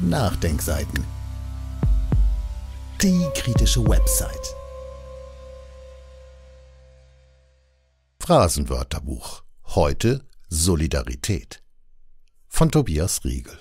Nachdenkseiten. Die kritische Website. Phrasenwörterbuch. Heute Solidarität. Von Tobias Riegel.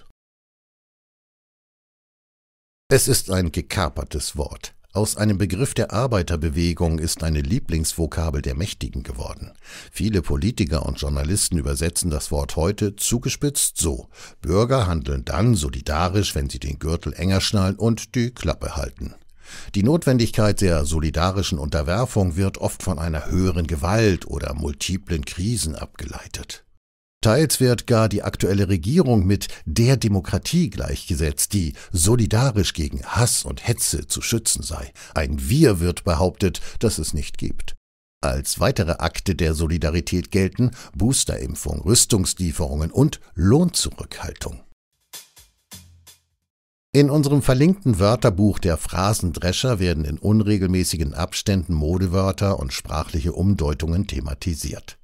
Es ist ein gekapertes Wort. Aus einem Begriff der Arbeiterbewegung ist eine Lieblingsvokabel der Mächtigen geworden. Viele Politiker und Journalisten übersetzen das Wort heute zugespitzt so. Bürger handeln dann solidarisch, wenn sie den Gürtel enger schnallen und die Klappe halten. Die Notwendigkeit der solidarischen Unterwerfung wird oft von einer höheren Gewalt oder multiplen Krisen abgeleitet. Teils wird gar die aktuelle Regierung mit der Demokratie gleichgesetzt, die solidarisch gegen Hass und Hetze zu schützen sei. Ein Wir wird behauptet, das es nicht gibt. Als weitere Akte der Solidarität gelten Boosterimpfung, Rüstungslieferungen und Lohnzurückhaltung. In unserem verlinkten Wörterbuch der Phrasendrescher werden in unregelmäßigen Abständen Modewörter und sprachliche Umdeutungen thematisiert.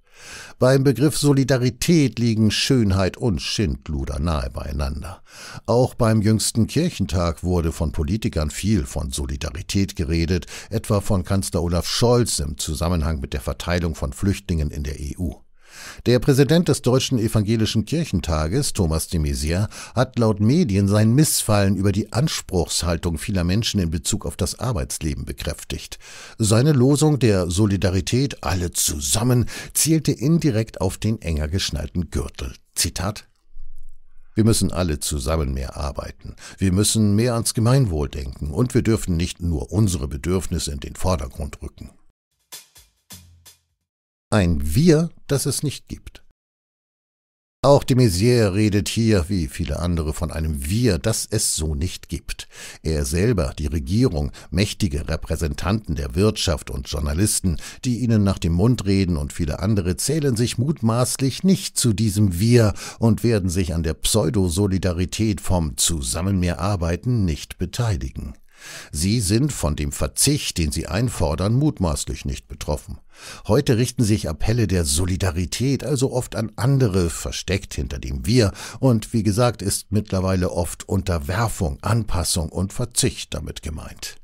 Beim Begriff Solidarität liegen Schönheit und Schindluder nahe beieinander. Auch beim jüngsten Kirchentag wurde von Politikern viel von Solidarität geredet, etwa von Kanzler Olaf Scholz im Zusammenhang mit der Verteilung von Flüchtlingen in der EU. Der Präsident des Deutschen Evangelischen Kirchentages, Thomas de Maizière, hat laut Medien sein Missfallen über die Anspruchshaltung vieler Menschen in Bezug auf das Arbeitsleben bekräftigt. Seine Losung der Solidarität alle zusammen zielte indirekt auf den enger geschnallten Gürtel. Zitat wir müssen alle zusammen mehr arbeiten. Wir müssen mehr ans Gemeinwohl denken und wir dürfen nicht nur unsere Bedürfnisse in den Vordergrund rücken. Ein Wir, das es nicht gibt. Auch de Maizière redet hier, wie viele andere, von einem Wir, das es so nicht gibt. Er selber, die Regierung, mächtige Repräsentanten der Wirtschaft und Journalisten, die ihnen nach dem Mund reden und viele andere zählen sich mutmaßlich nicht zu diesem Wir und werden sich an der Pseudosolidarität vom Zusammen mehr arbeiten nicht beteiligen. Sie sind von dem Verzicht, den Sie einfordern, mutmaßlich nicht betroffen. Heute richten sich Appelle der Solidarität also oft an andere, versteckt hinter dem Wir, und wie gesagt ist mittlerweile oft Unterwerfung, Anpassung und Verzicht damit gemeint.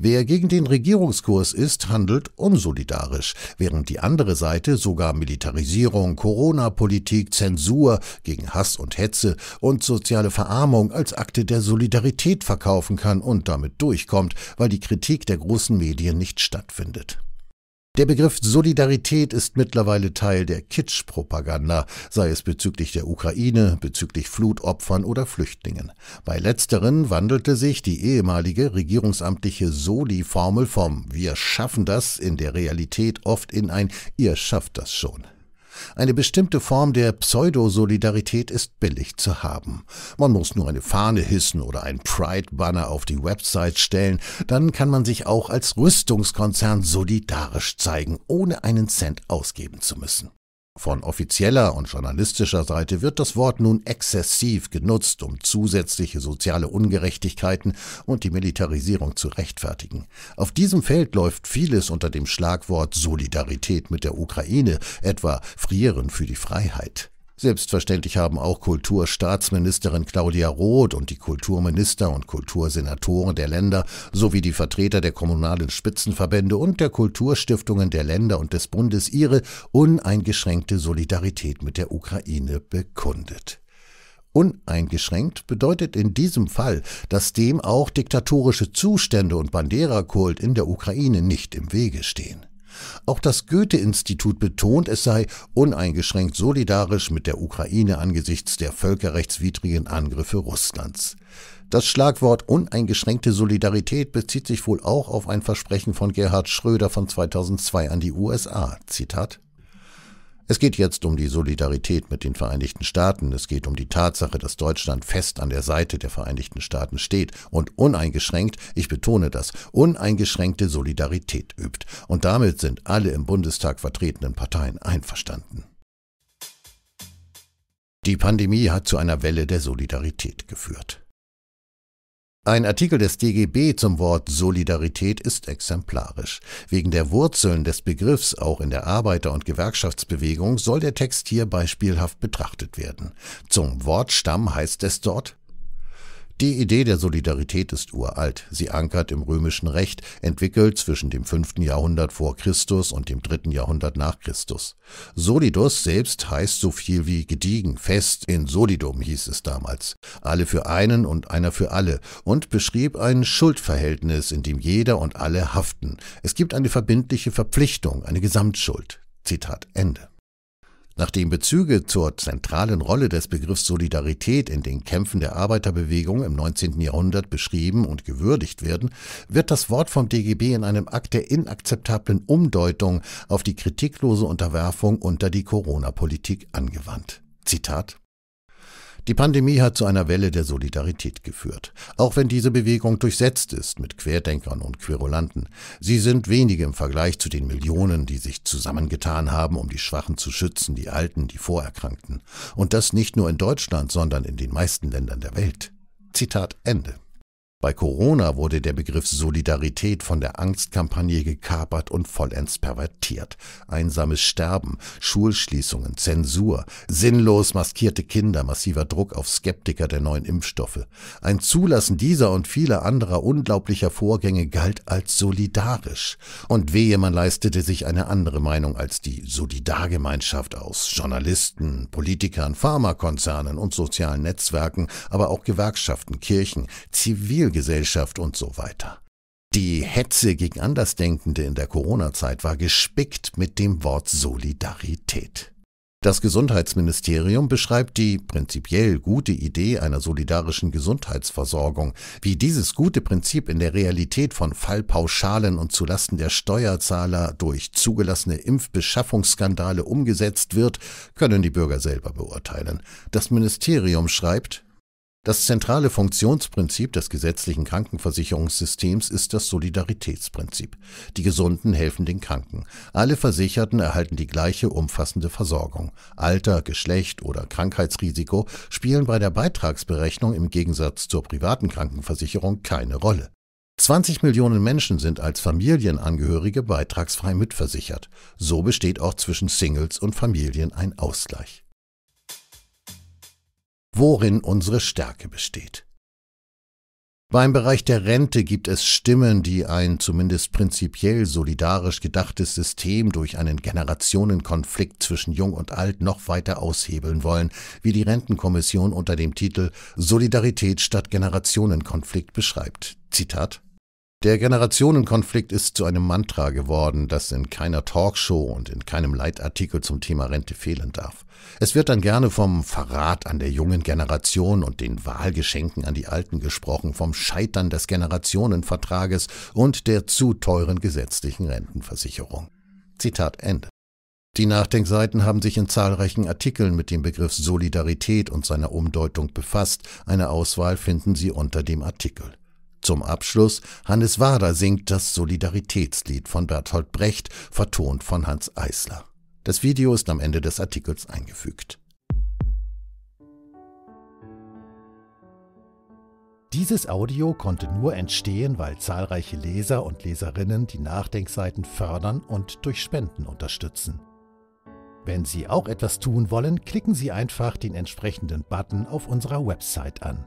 Wer gegen den Regierungskurs ist, handelt unsolidarisch, während die andere Seite sogar Militarisierung, Corona-Politik, Zensur gegen Hass und Hetze und soziale Verarmung als Akte der Solidarität verkaufen kann und damit durchkommt, weil die Kritik der großen Medien nicht stattfindet. Der Begriff Solidarität ist mittlerweile Teil der Kitschpropaganda, sei es bezüglich der Ukraine, bezüglich Flutopfern oder Flüchtlingen. Bei letzteren wandelte sich die ehemalige regierungsamtliche Soli-Formel vom Wir schaffen das in der Realität oft in ein Ihr schafft das schon. Eine bestimmte Form der Pseudosolidarität ist billig zu haben. Man muss nur eine Fahne hissen oder ein Pride-Banner auf die Website stellen, dann kann man sich auch als Rüstungskonzern solidarisch zeigen, ohne einen Cent ausgeben zu müssen. Von offizieller und journalistischer Seite wird das Wort nun exzessiv genutzt, um zusätzliche soziale Ungerechtigkeiten und die Militarisierung zu rechtfertigen. Auf diesem Feld läuft vieles unter dem Schlagwort Solidarität mit der Ukraine, etwa Frieren für die Freiheit. Selbstverständlich haben auch Kulturstaatsministerin Claudia Roth und die Kulturminister und Kultursenatoren der Länder sowie die Vertreter der kommunalen Spitzenverbände und der Kulturstiftungen der Länder und des Bundes ihre uneingeschränkte Solidarität mit der Ukraine bekundet. Uneingeschränkt bedeutet in diesem Fall, dass dem auch diktatorische Zustände und Banderakult in der Ukraine nicht im Wege stehen. Auch das Goethe-Institut betont, es sei uneingeschränkt solidarisch mit der Ukraine angesichts der völkerrechtswidrigen Angriffe Russlands. Das Schlagwort uneingeschränkte Solidarität bezieht sich wohl auch auf ein Versprechen von Gerhard Schröder von 2002 an die USA. Zitat es geht jetzt um die Solidarität mit den Vereinigten Staaten, es geht um die Tatsache, dass Deutschland fest an der Seite der Vereinigten Staaten steht und uneingeschränkt, ich betone das, uneingeschränkte Solidarität übt. Und damit sind alle im Bundestag vertretenen Parteien einverstanden. Die Pandemie hat zu einer Welle der Solidarität geführt. Ein Artikel des DGB zum Wort Solidarität ist exemplarisch. Wegen der Wurzeln des Begriffs auch in der Arbeiter- und Gewerkschaftsbewegung soll der Text hier beispielhaft betrachtet werden. Zum Wortstamm heißt es dort die Idee der Solidarität ist uralt. Sie ankert im römischen Recht, entwickelt zwischen dem 5. Jahrhundert vor Christus und dem 3. Jahrhundert nach Christus. Solidus selbst heißt so viel wie gediegen, fest, in solidum hieß es damals. Alle für einen und einer für alle und beschrieb ein Schuldverhältnis, in dem jeder und alle haften. Es gibt eine verbindliche Verpflichtung, eine Gesamtschuld. Zitat Ende. Nachdem Bezüge zur zentralen Rolle des Begriffs Solidarität in den Kämpfen der Arbeiterbewegung im 19. Jahrhundert beschrieben und gewürdigt werden, wird das Wort vom DGB in einem Akt der inakzeptablen Umdeutung auf die kritiklose Unterwerfung unter die Corona-Politik angewandt. Zitat die Pandemie hat zu einer Welle der Solidarität geführt, auch wenn diese Bewegung durchsetzt ist mit Querdenkern und Querulanten. Sie sind wenige im Vergleich zu den Millionen, die sich zusammengetan haben, um die Schwachen zu schützen, die Alten, die Vorerkrankten. Und das nicht nur in Deutschland, sondern in den meisten Ländern der Welt. Zitat Ende. Bei Corona wurde der Begriff Solidarität von der Angstkampagne gekapert und vollends pervertiert. Einsames Sterben, Schulschließungen, Zensur, sinnlos maskierte Kinder, massiver Druck auf Skeptiker der neuen Impfstoffe. Ein Zulassen dieser und vieler anderer unglaublicher Vorgänge galt als solidarisch. Und wehe, man leistete sich eine andere Meinung als die Solidargemeinschaft aus Journalisten, Politikern, Pharmakonzernen und sozialen Netzwerken, aber auch Gewerkschaften, Kirchen, Zivil Parallelgesellschaft und so weiter. Die Hetze gegen Andersdenkende in der Corona-Zeit war gespickt mit dem Wort Solidarität. Das Gesundheitsministerium beschreibt die prinzipiell gute Idee einer solidarischen Gesundheitsversorgung. Wie dieses gute Prinzip in der Realität von Fallpauschalen und zulasten der Steuerzahler durch zugelassene Impfbeschaffungsskandale umgesetzt wird, können die Bürger selber beurteilen. Das Ministerium schreibt, das zentrale Funktionsprinzip des gesetzlichen Krankenversicherungssystems ist das Solidaritätsprinzip. Die Gesunden helfen den Kranken. Alle Versicherten erhalten die gleiche umfassende Versorgung. Alter, Geschlecht oder Krankheitsrisiko spielen bei der Beitragsberechnung im Gegensatz zur privaten Krankenversicherung keine Rolle. 20 Millionen Menschen sind als Familienangehörige beitragsfrei mitversichert. So besteht auch zwischen Singles und Familien ein Ausgleich worin unsere Stärke besteht. Beim Bereich der Rente gibt es Stimmen, die ein zumindest prinzipiell solidarisch gedachtes System durch einen Generationenkonflikt zwischen Jung und Alt noch weiter aushebeln wollen, wie die Rentenkommission unter dem Titel Solidarität statt Generationenkonflikt beschreibt. Zitat der Generationenkonflikt ist zu einem Mantra geworden, das in keiner Talkshow und in keinem Leitartikel zum Thema Rente fehlen darf. Es wird dann gerne vom Verrat an der jungen Generation und den Wahlgeschenken an die Alten gesprochen, vom Scheitern des Generationenvertrages und der zu teuren gesetzlichen Rentenversicherung. Zitat Ende. Die Nachdenkseiten haben sich in zahlreichen Artikeln mit dem Begriff Solidarität und seiner Umdeutung befasst. Eine Auswahl finden Sie unter dem Artikel. Zum Abschluss Hannes Wader singt das Solidaritätslied von Bertolt Brecht, vertont von Hans Eisler. Das Video ist am Ende des Artikels eingefügt. Dieses Audio konnte nur entstehen, weil zahlreiche Leser und Leserinnen die Nachdenkseiten fördern und durch Spenden unterstützen. Wenn Sie auch etwas tun wollen, klicken Sie einfach den entsprechenden Button auf unserer Website an.